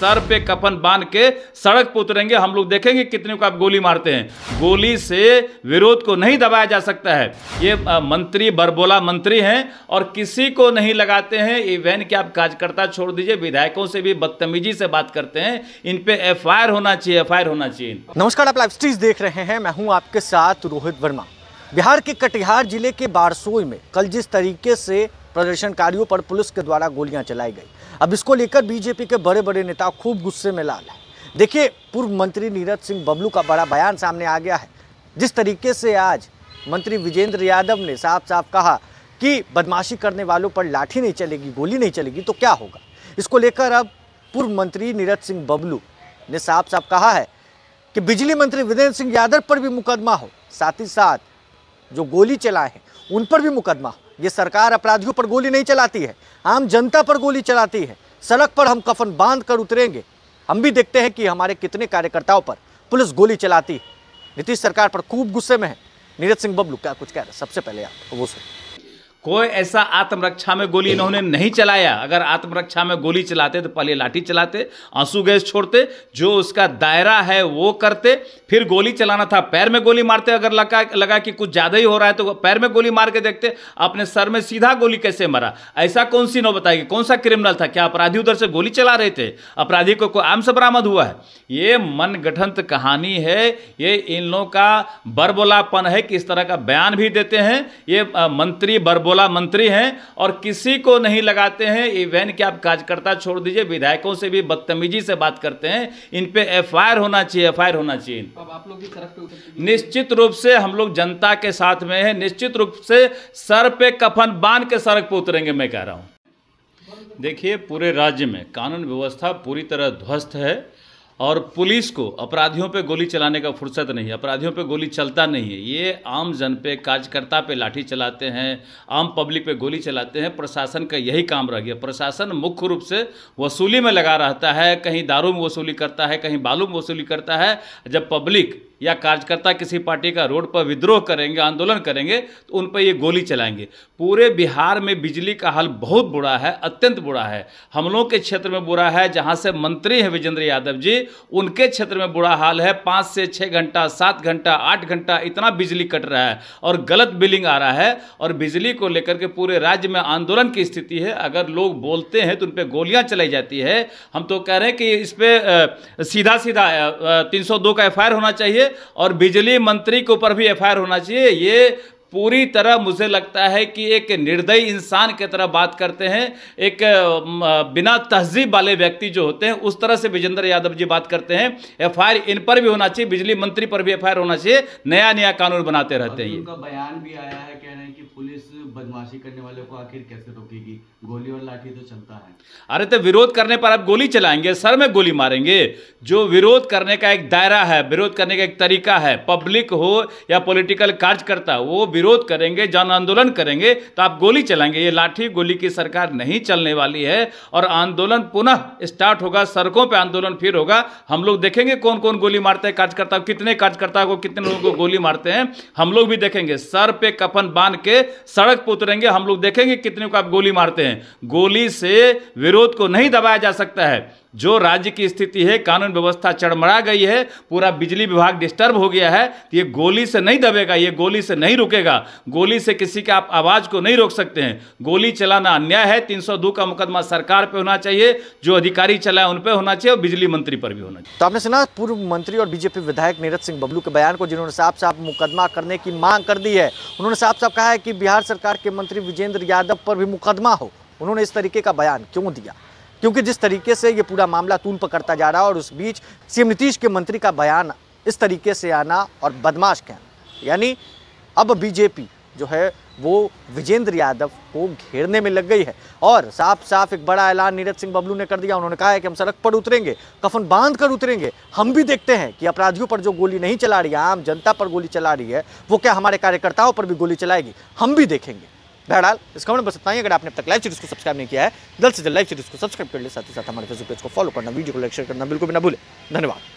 sir पे कफन बांध के सड़क पर उतरेंगे हम लोग देखेंगे कितने को आप गोली मारते हैं गोली से विरोध को नहीं दबाया जा सकता है ये मंत्री बरबोला मंत्री हैं और किसी को नहीं लगाते हैं इवेन के आप कार्यकर्ता छोड़ दीजिए विधायकों से भी बदतमीजी से बात करते हैं इन पे एफ होना चाहिए एफ होना चाहिए नमस्कार आप लाइव स्ट्रीज देख रहे हैं मैं हूँ आपके साथ रोहित वर्मा बिहार के कटिहार जिले के बारसोई में कल जिस तरीके से प्रदर्शनकारियों पर पुलिस के द्वारा गोलियां चलाई गई अब इसको लेकर बीजेपी के बड़े बड़े नेता खूब गुस्से में लाल है देखिए पूर्व मंत्री नीरज सिंह बबलू का बड़ा बयान सामने आ गया है जिस तरीके से आज मंत्री विजेंद्र यादव ने साफ साफ कहा कि बदमाशी करने वालों पर लाठी नहीं चलेगी गोली नहीं चलेगी तो क्या होगा इसको लेकर अब पूर्व मंत्री नीरज सिंह बबलू ने साफ साफ कहा है कि बिजली मंत्री विजेंद्र सिंह यादव पर भी मुकदमा हो साथ ही साथ जो गोली चलाए हैं उन पर भी मुकदमा ये सरकार अपराधियों पर गोली नहीं चलाती है आम जनता पर गोली चलाती है सड़क पर हम कफन बांध कर उतरेंगे हम भी देखते हैं कि हमारे कितने कार्यकर्ताओं पर पुलिस गोली चलाती है नीतीश सरकार पर खूब गुस्से में है नीरज सिंह बबलू क्या कुछ कह रहे हैं सबसे पहले आप वो सुनिए कोई ऐसा आत्मरक्षा में गोली इन्होंने नहीं चलाया अगर आत्मरक्षा में गोली चलाते तो पहले लाठी चलाते आंसू गैस छोड़ते जो उसका दायरा है वो करते फिर गोली चलाना था पैर में गोली मारते अगर लगा लगा कि कुछ ज़्यादा ही हो रहा है तो पैर में गोली मार के देखते अपने सर में सीधा गोली कैसे मरा ऐसा कौन सी नो बताएगी कौन सा क्रिमिनल था क्या अपराधी उधर से गोली चला रहे थे अपराधी को कोई आम से बरामद हुआ है ये मन गठंत कहानी है ये इन लोगों का बरबोलापन है कि इस तरह का बयान भी देते हैं ये मंत्री बरबो गोला मंत्री हैं और किसी को नहीं लगाते हैं इवेन कि आप कार्यकर्ता छोड़ दीजिए विधायकों से भी बदतमीजी से बात करते हैं इन पे एफ होना चाहिए एफ होना चाहिए आप लोग निश्चित रूप से हम लोग जनता के साथ में है निश्चित रूप से सर पे कफन बांध के सड़क पर उतरेंगे मैं कह रहा हूँ देखिए पूरे राज्य में कानून व्यवस्था पूरी तरह ध्वस्त है और पुलिस को अपराधियों पे गोली चलाने का फुर्सत नहीं है अपराधियों पे गोली चलता नहीं है ये आम जन पे कार्यकर्ता पे लाठी चलाते हैं आम पब्लिक पे गोली चलाते हैं प्रशासन का यही काम रह गया प्रशासन मुख्य रूप से वसूली में लगा रहता है कहीं दारू में वसूली करता है कहीं बालू में वसूली करता है जब पब्लिक या कार्यकर्ता किसी पार्टी का रोड पर विद्रोह करेंगे आंदोलन करेंगे तो उन पर ये गोली चलाएंगे पूरे बिहार में बिजली का हाल बहुत बुरा है अत्यंत बुरा है हम लोग के क्षेत्र में बुरा है जहाँ से मंत्री हैं विजेंद्र यादव जी उनके क्षेत्र में बुरा हाल है पाँच से छः घंटा सात घंटा आठ घंटा इतना बिजली कट रहा है और गलत बिलिंग आ रहा है और बिजली को लेकर के पूरे राज्य में आंदोलन की स्थिति है अगर लोग बोलते हैं तो उन पर गोलियाँ चलाई जाती है हम तो कह रहे हैं कि इस पर सीधा सीधा तीन का एफ होना चाहिए और बिजली मंत्री के ऊपर भी एफ होना चाहिए ये पूरी तरह मुझे लगता है कि एक निर्दयी इंसान की तरह बात करते हैं एक बिना तहजीब वाले व्यक्ति जो होते हैं उस तरह से विजेंद्र यादव जी बात करते हैं एफ इन पर भी होना चाहिए बिजली मंत्री पर भी एफ होना चाहिए नया नया कानून बनाते रहते हैं उनका बयान भी आया है कह रहे हैं कि पुलिस बदमाशी करने वाले को आखिर कैसे रोकेगी गोली और लाठी तो चलता है अरे तो विरोध करने पर आप गोली चलाएंगे सर में गोली मारेंगे जो विरोध करने का एक दायरा है विरोध करने का एक तरीका है पब्लिक हो या पोलिटिकल कार्यकर्ता वो विरोध करेंगे जन आंदोलन करेंगे तो आप गोली चलाएंगे ये लाठी गोली की सरकार नहीं चलने वाली है और आंदोलन पुनः स्टार्ट होगा सड़कों पर आंदोलन फिर होगा हम लोग देखेंगे कौन कौन गोली मारते हैं कार्यकर्ता कितने कार्यकर्ता को कितने लोगों को गोली मारते हैं हम लोग भी देखेंगे सर पे कफन बांध के सड़क पर उतरेंगे हम लोग देखेंगे कितने को आप गोली मारते हैं गोली से विरोध को नहीं दबाया जा सकता है जो राज्य की स्थिति है कानून व्यवस्था चड़मड़ा गई है पूरा बिजली विभाग डिस्टर्ब हो गया है तो ये गोली से नहीं दबेगा ये गोली से नहीं रुकेगा गोली से किसी के आप आवाज़ को नहीं रोक सकते हैं गोली चलाना अन्याय है 302 का मुकदमा सरकार पे होना चाहिए जो अधिकारी चलाए उन पर होना चाहिए और बिजली मंत्री पर भी होना चाहिए तो आपने सुना पूर्व मंत्री और बीजेपी विधायक नीरज सिंह बबलू के बयान को जिन्होंने साफ साफ मुकदमा करने की मांग कर दी है उन्होंने साफ साफ कहा है कि बिहार सरकार के मंत्री विजेंद्र यादव पर भी मुकदमा हो उन्होंने इस तरीके का बयान क्यों दिया क्योंकि जिस तरीके से ये पूरा मामला तूल पकड़ता जा रहा है और उस बीच सीएम नीतीश के मंत्री का बयान इस तरीके से आना और बदमाश कहना यानी अब बीजेपी जो है वो विजेंद्र यादव को घेरने में लग गई है और साफ साफ एक बड़ा ऐलान नीरज सिंह बबलू ने कर दिया उन्होंने कहा है कि हम सड़क पर उतरेंगे कफन बांध कर उतरेंगे हम भी देखते हैं कि अपराधियों पर जो गोली नहीं चला रही है आम जनता पर गोली चला रही है वो क्या हमारे कार्यकर्ताओं पर भी गोली चलाएगी हम भी देखेंगे बहरहाल इस खबर पर बस है अगर आपने अब तक लाइव सीरीज को सब्सक्राइब नहीं किया है जल्द से जल्द लाइव सीरीज को सब्सक्राइब कर ले साथ ही साथ हमारे फेसबुक पेज को फॉलो करना वीडियो को लाइक शेयर करना बिल्कुल भी ना भूले धन्यवाद